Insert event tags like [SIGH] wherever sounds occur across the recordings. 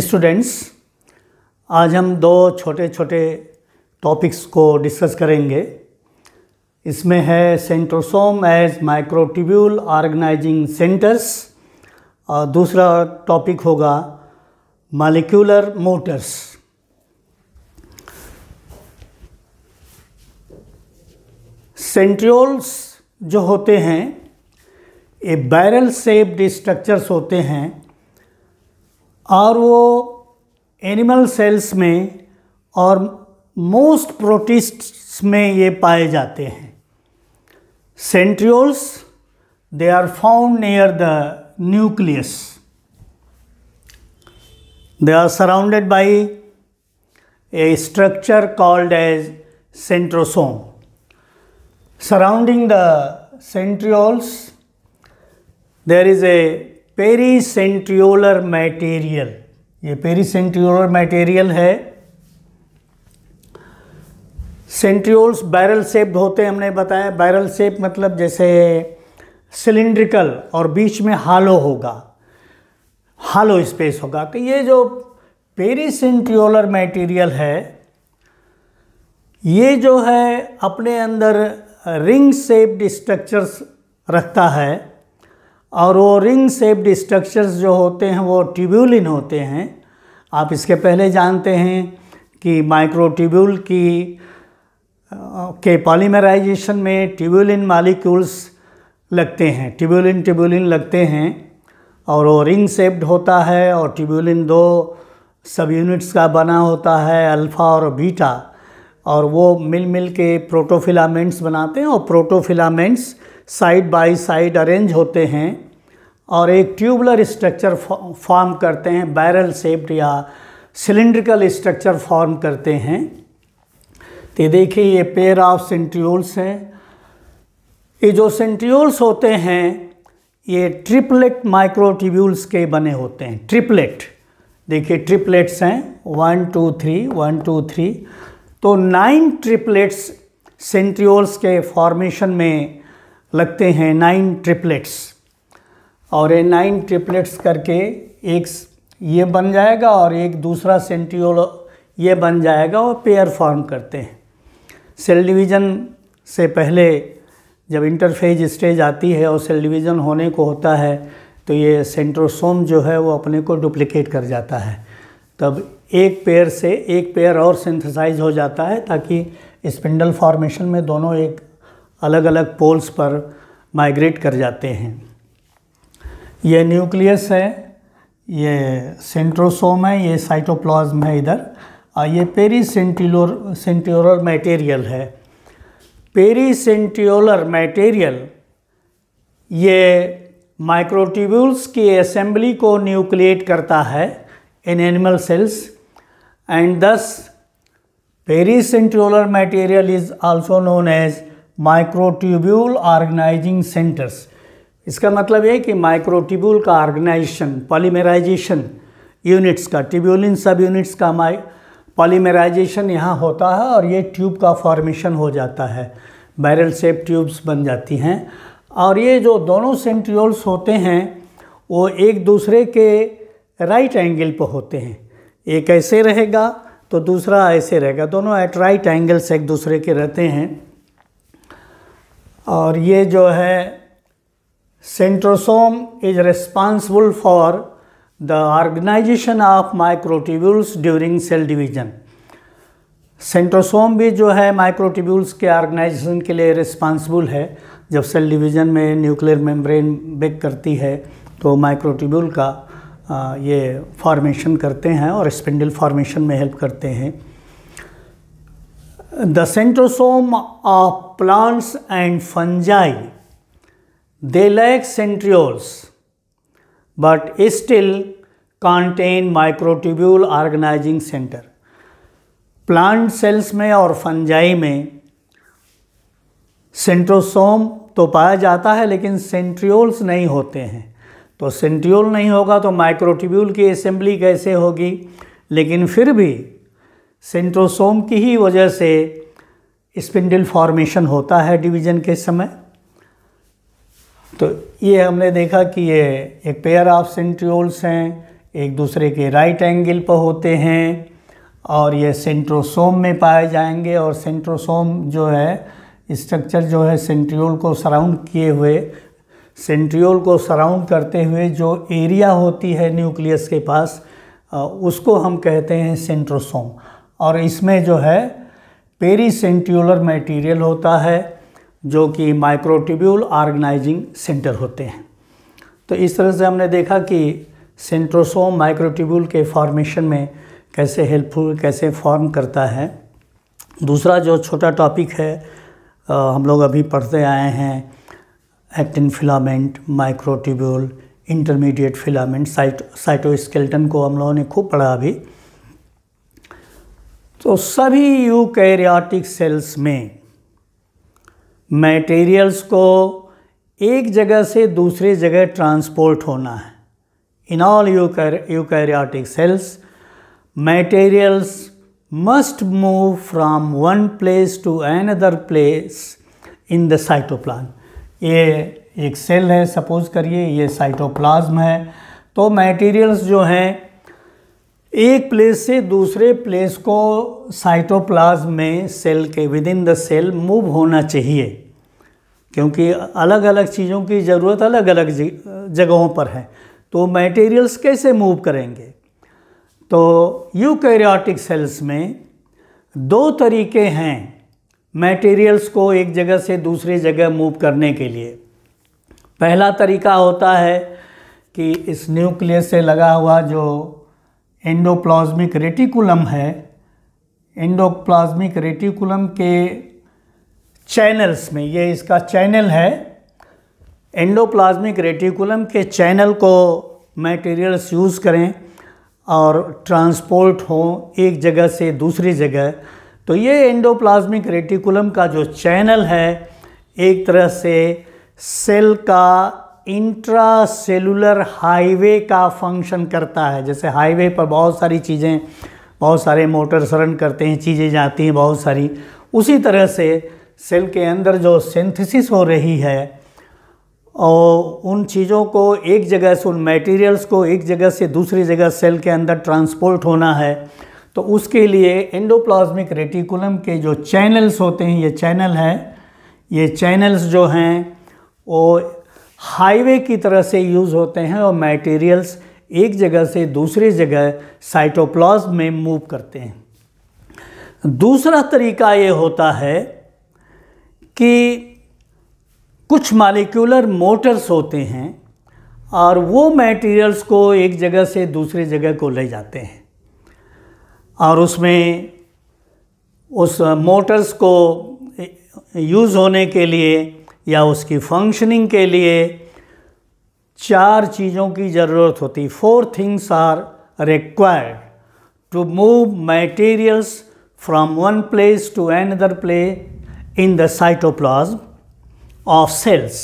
students आज हम दो छोटे छोटे टॉपिक्स को डिस्कस करेंगे इसमें है centrosome as microtubule organizing centers और दूसरा टॉपिक होगा मालिक्यूलर मोटर्स सेंट्रियोल्स जो होते हैं ये बैरल सेप्ड स्ट्रक्चर्स होते हैं और वो एनिमल सेल्स में और मोस्ट प्रोटिस्ट्स में ये पाए जाते हैं centrioles they are found near the nucleus they are surrounded by a structure called as centrosome surrounding the centrioles there is a pericentriolar material ये पेरीसेंट्रियोलर मैटेरियल है सेंट्रियोल्स बैरल सेप्ड होते हैं हमने बताया बैरल सेप मतलब जैसे सिलिंड्रिकल और बीच में हालो होगा हालो स्पेस होगा तो ये जो पेरीसेंट्रियोलर मटेरियल है ये जो है अपने अंदर रिंग सेप्ड स्ट्रक्चर्स रखता है और वो रिंग सेप्ड स्ट्रक्चर्स जो होते हैं वो ट्यूब्यूलिन होते हैं आप इसके पहले जानते हैं कि माइक्रोट्यूब्यूल की के पॉलीमराइजेशन में ट्यूब्यूलिन मालिक्यूल्स लगते हैं ट्यूब्यूलिन ट्यूब्यूलिन लगते हैं और वो रिंग सेप्ड होता है और ट्यूब्यूलिन दो सब यूनिट्स का बना होता है अल्फ़ा और बीटा और वो मिल मिल के प्रोटोफिलामेंट्स बनाते हैं और protofilaments side by side arrange होते हैं और एक ट्यूबलर स्ट्रक्चर फॉर्म करते हैं बैरल सेप्ड या सिलेंड्रिकल स्ट्रक्चर फॉर्म करते हैं तो देखिए ये पेयर ऑफ सेंट्रियोल्स हैं ये जो सेंट्रियोल्स होते हैं ये ट्रिपलेट माइक्रोट्यूब्यूल्स के बने होते हैं ट्रिपलेट देखिए ट्रिपलेट्स हैं one two three one two three तो नाइन ट्रिपलेट्स सेंट्रियोल्स के फॉर्मेशन में लगते हैं नाइन ट्रिपलेट्स और ये नाइन ट्रिपलेट्स करके एक ये बन जाएगा और एक दूसरा सेंटियोल ये बन जाएगा और पेयर फॉर्म करते हैं सेल डिवीज़न से पहले जब इंटरफेज स्टेज आती है और सेल डिवीज़न होने को होता है तो ये सेंट्रोसोम जो है वो अपने को डुप्लिकेट कर जाता है तब एक पेयर से एक पेयर और सिंथेसाइज हो जाता है ताकि स्पिंडल फॉर्मेशन में दोनों एक अलग अलग पोल्स पर माइग्रेट कर जाते हैं ये न्यूक्लियस है ये सेंट्रोसोम है ये साइटोप्लाज्म है इधर और ये पेरी सेंटिलोर सेंटियोलर मटेरियल है पेरी सेंटियोलर मटेरियल ये माइक्रोट्यूब्यूल्स की असेंबली को न्यूक्लिएट करता है in animal cells and this pericentriolar material is also known as microtubule organizing centers इसका मतलब है कि माइक्रोट्यूब्यूल का ऑर्गेनाइजेशन पॉलीमेराइजेशन यूनिट्स का ट्यूब्यूलिन सब यूनिट्स का माइ पॉलीमेराइजेशन यहाँ होता है और ये ट्यूब का फॉर्मेशन हो जाता है बैरल सेप ट्यूब्स बन जाती हैं और ये जो दोनों सेंट्रियोल्स होते हैं वो एक दूसरे के राइट एंगल पर होते हैं एक ऐसे रहेगा तो दूसरा ऐसे रहेगा दोनों एट राइट एंगल्स एक दूसरे के रहते हैं और ये जो है centrosome is responsible for the organization of microtubules during cell division centrosome भी जो है माइक्रोटिब्यूल्स के ऑर्गेनाइजेशन के लिए रिस्पांसिबल है जब सेल डिवीज़न में न्यूक्लियर मेम्ब्रेन बेक करती है तो माइक्रोटिब्यूल का ये फॉर्मेशन करते हैं और स्पिंडल फॉर्मेशन में हेल्प करते हैं the centrosome of plants and fungi they lack centrioles but still contain microtubule organizing center plant cells में और फंजाई में सेंट्रोसोम तो पाया जाता है लेकिन सेंट्रियोल्स नहीं होते हैं तो सेंट्रियोल नहीं होगा तो माइक्रोट्यूब्यूल की असेंबली कैसे होगी लेकिन फिर भी सेंट्रोसोम की ही वजह से स्पिंडल फॉर्मेशन होता है डिवीजन के समय तो ये हमने देखा कि ये एक पेयर ऑफ सेंट्रियोल्स हैं एक दूसरे के राइट एंगल पर होते हैं और ये सेंट्रोसोम में पाए जाएंगे और सेंट्रोसोम जो है स्ट्रक्चर जो है सेंट्रियोल को सराउंड किए हुए सेंट्रियोल को सराउंड करते हुए जो एरिया होती है न्यूक्लियस के पास उसको हम कहते हैं सेंट्रोसोम और इसमें जो है पेरीसेंट्यूलर मटेरियल होता है जो कि माइक्रोटिब्यूल ऑर्गेनाइजिंग सेंटर होते हैं तो इस तरह से हमने देखा कि सेंट्रोसोम माइक्रोटिब्यूल के फॉर्मेशन में कैसे हेल्पफुल कैसे फॉर्म करता है दूसरा जो छोटा टॉपिक है आ, हम लोग अभी पढ़ते आए हैं actin filament microtubule intermediate filament cyto cytoskeleton को हम लोगों ने खूब पढ़ा अभी तो सभी यूकैरियोटिक सेल्स में मटेरियल्स को एक जगह से दूसरे जगह ट्रांसपोर्ट होना है in all eukaryotic cells materials must move from one place to another place in the cytoplasm ये एक सेल है सपोज करिए ये साइटोप्लाज्म है तो मटेरियल्स जो हैं एक प्लेस से दूसरे प्लेस को साइटोप्लाज्म में सेल के within the cell move होना चाहिए क्योंकि अलग अलग चीज़ों की ज़रूरत अलग अलग जगहों पर है तो मटेरियल्स कैसे मूव करेंगे तो यूकैरियोटिक सेल्स में दो तरीके हैं मटेरियल्स को एक जगह से दूसरी जगह मूव करने के लिए पहला तरीका होता है कि इस न्यूक्लियस से लगा हुआ जो एंडोप्लाज्मिक रेटिकुलम है एंडोप्लाज्मिक रेटिकुलम के चैनल्स में ये इसका चैनल है एंडोप्लाज्मिक रेटिकुलम के चैनल को मटेरियल्स यूज़ करें और ट्रांसपोर्ट हो एक जगह से दूसरी जगह तो ये एंडोप्लाज्मिक रेटिकुलम का जो चैनल है एक तरह से सेल का इंट्रा सेलुलर हाईवे का फंक्शन करता है जैसे हाईवे पर बहुत सारी चीज़ें बहुत सारे मोटर्स रन करते हैं चीज़ें जाती हैं बहुत सारी उसी तरह से सेल के अंदर जो सिंथेसिस हो रही है और उन चीज़ों को एक जगह से उन मटेरियल्स को एक जगह से दूसरी जगह सेल के अंदर ट्रांसपोर्ट होना है तो उसके लिए एंडोप्लाज्मिक रेटिकुलम के जो चैनल्स होते हैं ये चैनल हैं ये चैनल्स जो हैं वो हाईवे की तरह से यूज़ होते हैं और मटेरियल्स एक जगह से दूसरी जगह साइटोप्लाज में मूव करते हैं दूसरा तरीका ये होता है कि कुछ मालिक्यूलर मोटर्स होते हैं और वो मटेरियल्स को एक जगह से दूसरी जगह को ले जाते हैं और उसमें उस मोटर्स को यूज़ होने के लिए या उसकी फंक्शनिंग के लिए चार चीज़ों की ज़रूरत होती four things are required to move materials from one place to another play in the cytoplasm of cells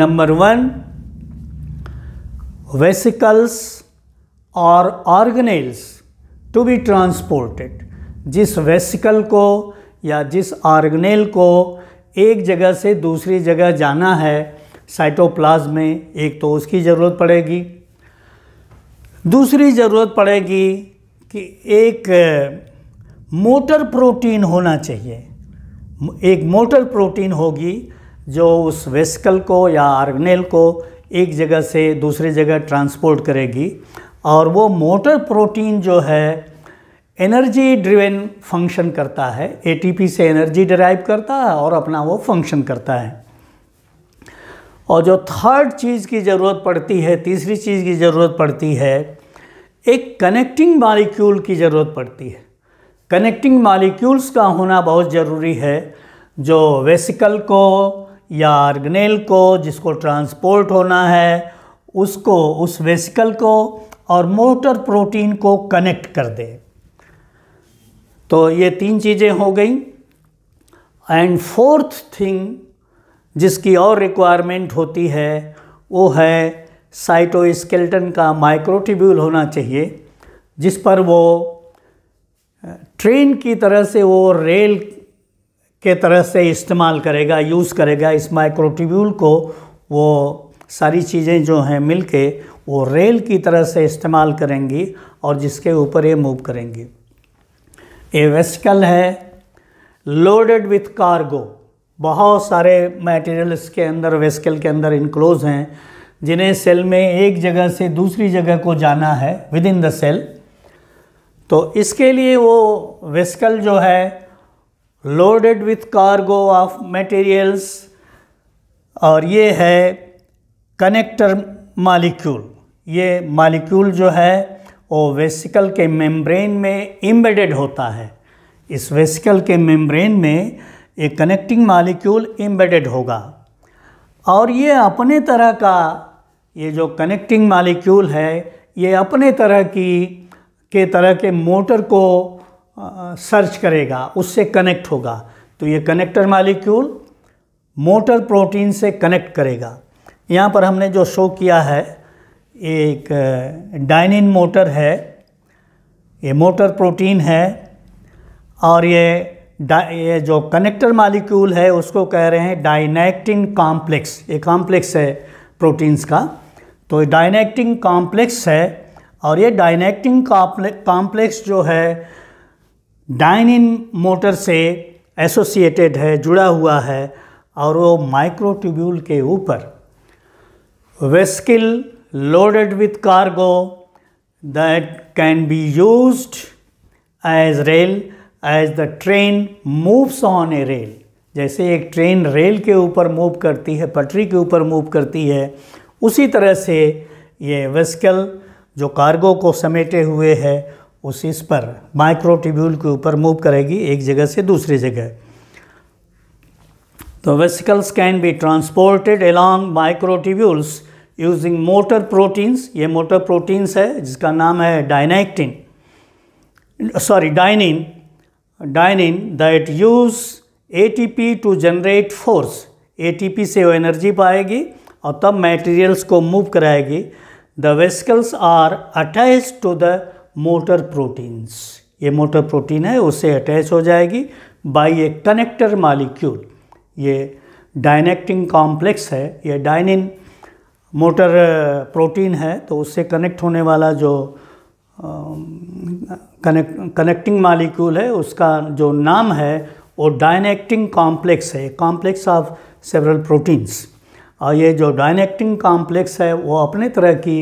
number one vesicles और ऑर्गेनेल्स टू बी ट्रांसपोर्टेड जिस वेसिकल को या जिस ऑर्गेनेल को एक जगह से दूसरी जगह जाना है साइटोप्लाज में एक तो उसकी ज़रूरत पड़ेगी दूसरी ज़रूरत पड़ेगी कि एक मोटर प्रोटीन होना चाहिए एक मोटर प्रोटीन होगी जो उस वेस्कल को या आर्गनेल को एक जगह से दूसरी जगह ट्रांसपोर्ट करेगी और वो मोटर प्रोटीन जो है एनर्जी ड्रिवेन फंक्शन करता है एटीपी से एनर्जी डराइव करता है और अपना वो फंक्शन करता है और जो थर्ड चीज़ की ज़रूरत पड़ती है तीसरी चीज़ की ज़रूरत पड़ती है एक कनेक्टिंग मालिक्यूल की ज़रूरत पड़ती है कनेक्टिंग मालिक्यूल्स का होना बहुत ज़रूरी है जो वेसिकल को या आर्गनेल को जिसको ट्रांसपोर्ट होना है उसको उस वेसिकल को और मोटर प्रोटीन को कनेक्ट कर दे तो ये तीन चीज़ें हो गई एंड फोर्थ थिंग जिसकी और रिक्वायरमेंट होती है वो है साइटोस्केल्टन का माइक्रोटिब्यूल होना चाहिए जिस पर वो ट्रेन की तरह से वो रेल के तरह से इस्तेमाल करेगा यूज़ करेगा इस माइक्रोटिब्यूल को वो सारी चीज़ें जो हैं मिलके वो रेल की तरह से इस्तेमाल करेंगी और जिसके ऊपर ये मूव करेंगी ए वेस्कल है लोडेड विथ कार्गो बहुत सारे मटेरियल इसके अंदर वेस्कल के अंदर इनक्लोज हैं जिन्हें सेल में एक जगह से दूसरी जगह को जाना है विद इन द सेल तो इसके लिए वो वेस्कल जो है loaded with cargo of materials और ये है कनेक्टर मालिक्यूल ये मालिक्यूल जो है वो वेसिकल के मेम्ब्रेन में इम्बेडेड होता है इस वेसिकल के मेम्ब्रेन में एक कनेक्टिंग मालिक्यूल एम्बेडेड होगा और ये अपने तरह का ये जो कनेक्टिंग मालिक्यूल है ये अपने तरह की के तरह के मोटर को सर्च करेगा उससे कनेक्ट होगा तो ये कनेक्टर मालिक्यूल मोटर प्रोटीन से कनेक्ट करेगा यहाँ पर हमने जो शो किया है एक डाइनिन मोटर है ये मोटर प्रोटीन है और ये ये जो कनेक्टर मालिक्यूल है उसको कह रहे हैं डाइनेक्टिन कॉम्प्लेक्स ये कॉम्प्लेक्स है प्रोटीन्स का तो डाइनेक्टिंग कॉम्प्लेक्स है और ये डाइनेक्टिंग कॉम्प्लेक्स जो है डाइनिन मोटर से एसोसिएटेड है जुड़ा हुआ है और वो माइक्रोट्यूब्यूल के ऊपर वेस्किल loaded with cargo that can be used as rail as the train moves on a rail जैसे एक ट्रेन रेल के ऊपर मूव करती है पटरी के ऊपर मूव करती है उसी तरह से ये वेस्कल जो कार्गो को समेटे हुए है उस इस पर माइक्रो ट्यूब्यूल के ऊपर मूव करेगी एक जगह से दूसरी जगह तो vesicles can be transported along microtubules using motor proteins ये मोटर प्रोटीन्स है जिसका नाम है dynactin sorry dynein dynein that use ATP to generate force ATP से वो एनर्जी पाएगी और तब मटेरियल्स को मूव कराएगी the vesicles are attach to the motor proteins ये मोटर प्रोटीन है उससे अटैच हो जाएगी बाई ए कनेक्टर मालिक्यूल ये डाइनेक्टिंग कॉम्प्लेक्स है ये डाइनिन मोटर प्रोटीन है तो उससे कनेक्ट होने वाला जो कनेक्ट कनेक्टिंग मालिक्यूल है उसका जो नाम है वो डायनेक्टिंग कॉम्प्लेक्स है कॉम्प्लेक्स ऑफ सेवरल प्रोटीन्स और ये जो डायनेक्टिंग कॉम्प्लेक्स है वो अपने तरह की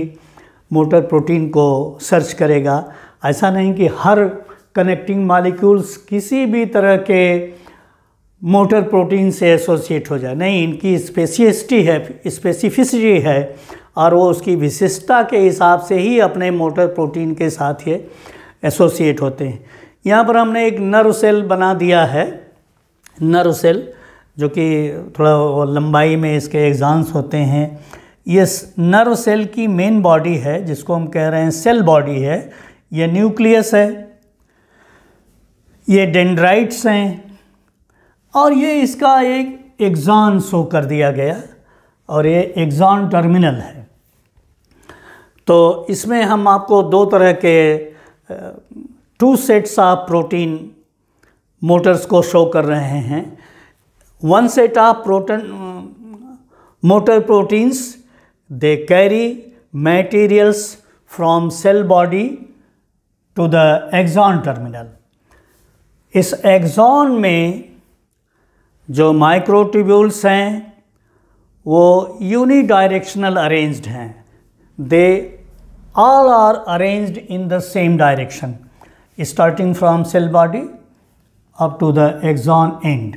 मोटर प्रोटीन को सर्च करेगा ऐसा नहीं कि हर कनेक्टिंग मालिक्यूल्स किसी भी तरह के मोटर प्रोटीन से एसोसिएट हो जाए नहीं इनकी स्पेसिस्टी है स्पेसिफिसिटी है और वो उसकी विशिष्टता के हिसाब से ही अपने मोटर प्रोटीन के साथ ये एसोसिएट होते हैं यहाँ पर हमने एक नर्व सेल बना दिया है नर्व सेल जो कि थोड़ा लंबाई में इसके एग्जाम्स होते हैं ये नर्व सेल की मेन बॉडी है जिसको हम कह रहे हैं सेल बॉडी है ये न्यूक्लियस है ये डेंड्राइट्स हैं और ये इसका एक एग्ज़ान शो कर दिया गया और ये एग्ज़ान टर्मिनल है तो इसमें हम आपको दो तरह के two sets of protein motors को शो कर रहे हैं one set of proton motor proteins they carry materials from cell body to the axon terminal इस एग्जॉन में जो माइक्रोट्यूब्यूल्स हैं वो यूनिडायरेक्शनल अरेंज्ड हैं they all are arranged in the same direction starting from cell body up to the axon end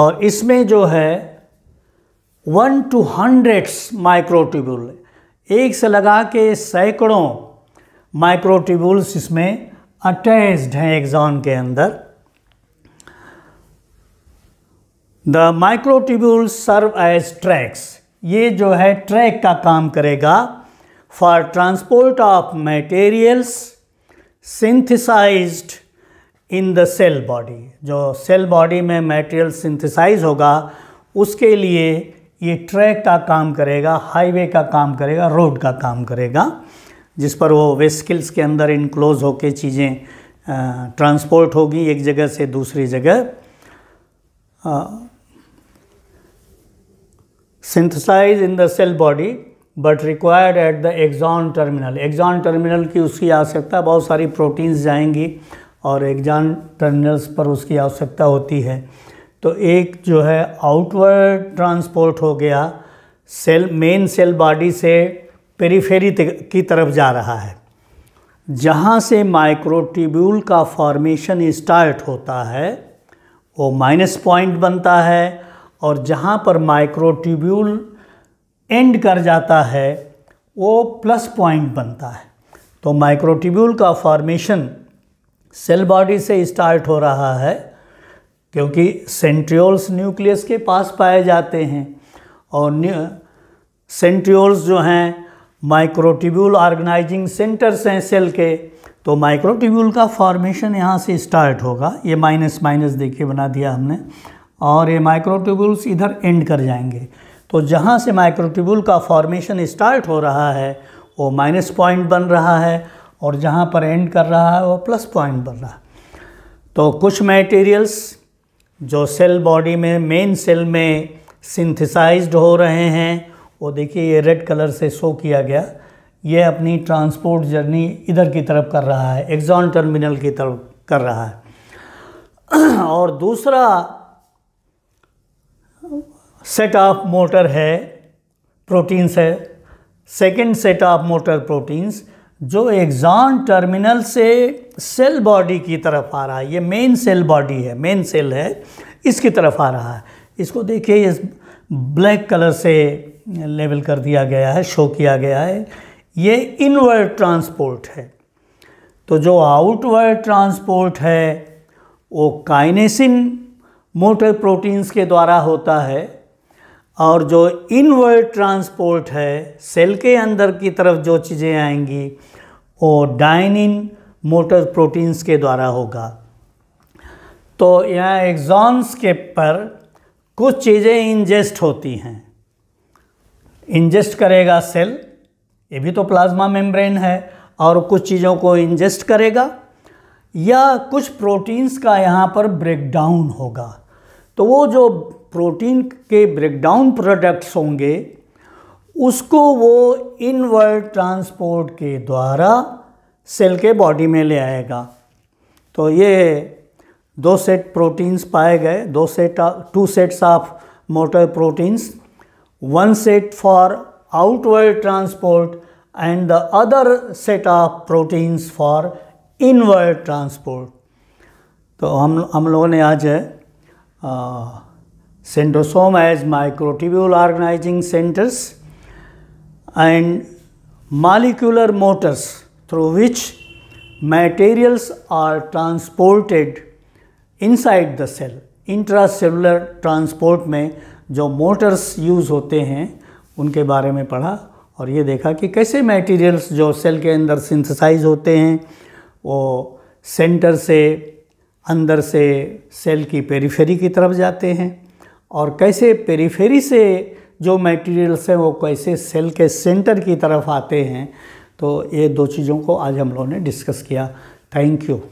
और इसमें जो है वन टू हंड्रेड्स माइक्रोट्यूब्यूल एक से लगा के सैकड़ों माइक्रोट्यूब्यूल्स इसमें अटैच्ड हैं एग्जॉन के अंदर the microtubule serve as tracks ये जो है ट्रैक का काम करेगा for transport of materials synthesized in the cell body जो सेल बॉडी में मटेरियल सिंथिसाइज होगा उसके लिए ये ट्रैक का काम करेगा हाईवे का काम करेगा रोड का काम करेगा जिस पर वो वेस्किल्स के अंदर इनक्लोज होकर चीज़ें ट्रांसपोर्ट होगी एक जगह से दूसरी जगह synthesized in the cell body but required at the axon terminal axon terminal की उसकी आवश्यकता बहुत सारी प्रोटीन्स जाएंगी और एग्जॉन टर्मिनल्स पर उसकी आवश्यकता होती है तो एक जो है आउटवर्ड ट्रांसपोर्ट हो गया सेल मेन सेल बॉडी से पेरीफेरी की तरफ जा रहा है जहाँ से माइक्रोट्यूब्यूल का फॉर्मेशन स्टार्ट होता है वो माइनस पॉइंट बनता है और जहाँ पर माइक्रोट्यूब्यूल एंड कर जाता है वो प्लस पॉइंट बनता है तो माइक्रोट्यूब्यूल का फॉर्मेशन सेल बॉडी से स्टार्ट हो रहा है क्योंकि सेंट्रियोल्स न्यूक्लियस के पास पाए जाते हैं और सेंट्रियोल्स जो हैं माइक्रोटिब्यूल ऑर्गेनाइजिंग सेंटर्स हैं सेल के तो माइक्रोट्यूब्यूल का फॉर्मेशन यहाँ से स्टार्ट होगा ये माइनस माइनस देखिए बना दिया हमने और ये माइक्रोट्यूबुल्स इधर एंड कर जाएंगे तो जहाँ से माइक्रोट्यूबुल का फॉर्मेशन स्टार्ट हो रहा है वो माइनस पॉइंट बन रहा है और जहाँ पर एंड कर रहा है वो प्लस पॉइंट बन रहा है तो कुछ मटेरियल्स जो सेल बॉडी में मेन सेल में सिंथिसाइज हो रहे हैं वो देखिए ये रेड कलर से शो किया गया ये अपनी ट्रांसपोर्ट जर्नी इधर की तरफ कर रहा है एग्जॉन टर्मिनल की तरफ कर रहा है [CLEARS THROAT] और दूसरा सेट ऑफ मोटर है प्रोटीन्स है second set of motor proteins जो एग्जॉन टर्मिनल से सेल बॉडी की तरफ आ रहा है ये मेन सेल बॉडी है मेन सेल है इसकी तरफ आ रहा है इसको देखिए इस ब्लैक कलर से लेबल कर दिया गया है शो किया गया है ये इनवर्ड ट्रांसपोर्ट है तो जो आउटवर्ड ट्रांसपोर्ट है वो काइनेसिन मोटर प्रोटीन्स के द्वारा होता है और जो इनवर्ड ट्रांसपोर्ट है सेल के अंदर की तरफ जो चीज़ें आएंगी वो डाइनिन मोटर प्रोटीन्स के द्वारा होगा तो यहाँ एग्जॉन्स के पर कुछ चीज़ें इंजेस्ट होती हैं इंजेस्ट करेगा सेल ये भी तो प्लाज्मा मेम्ब्रेन है और कुछ चीज़ों को इंजेस्ट करेगा या कुछ प्रोटीन्स का यहाँ पर ब्रेकडाउन होगा तो वो जो प्रोटीन के ब्रेकडाउन प्रोडक्ट्स होंगे उसको वो इनवर्ड ट्रांसपोर्ट के द्वारा सेल के बॉडी में ले आएगा तो ये दो सेट प्रोटीन्स पाए गए दो set two sets of motor proteins one set for outward transport and the other set of proteins for inward transport तो हम हम लोगों ने आज आ, centrosome as microtubule organizing centers and molecular motors through which materials are transported inside the cell intracellular transport में जो Motors use होते हैं उनके बारे में पढ़ा और ये देखा कि कैसे मटेरियल्स जो सेल के अंदर सिंथेसाइज होते हैं वो सेंटर से अंदर से सेल की पेरीफेरी की तरफ जाते हैं और कैसे पेरीफेरी से जो मटेरियल्स हैं वो कैसे सेल के सेंटर की तरफ आते हैं तो ये दो चीज़ों को आज हम लोगों ने डिस्कस किया थैंक यू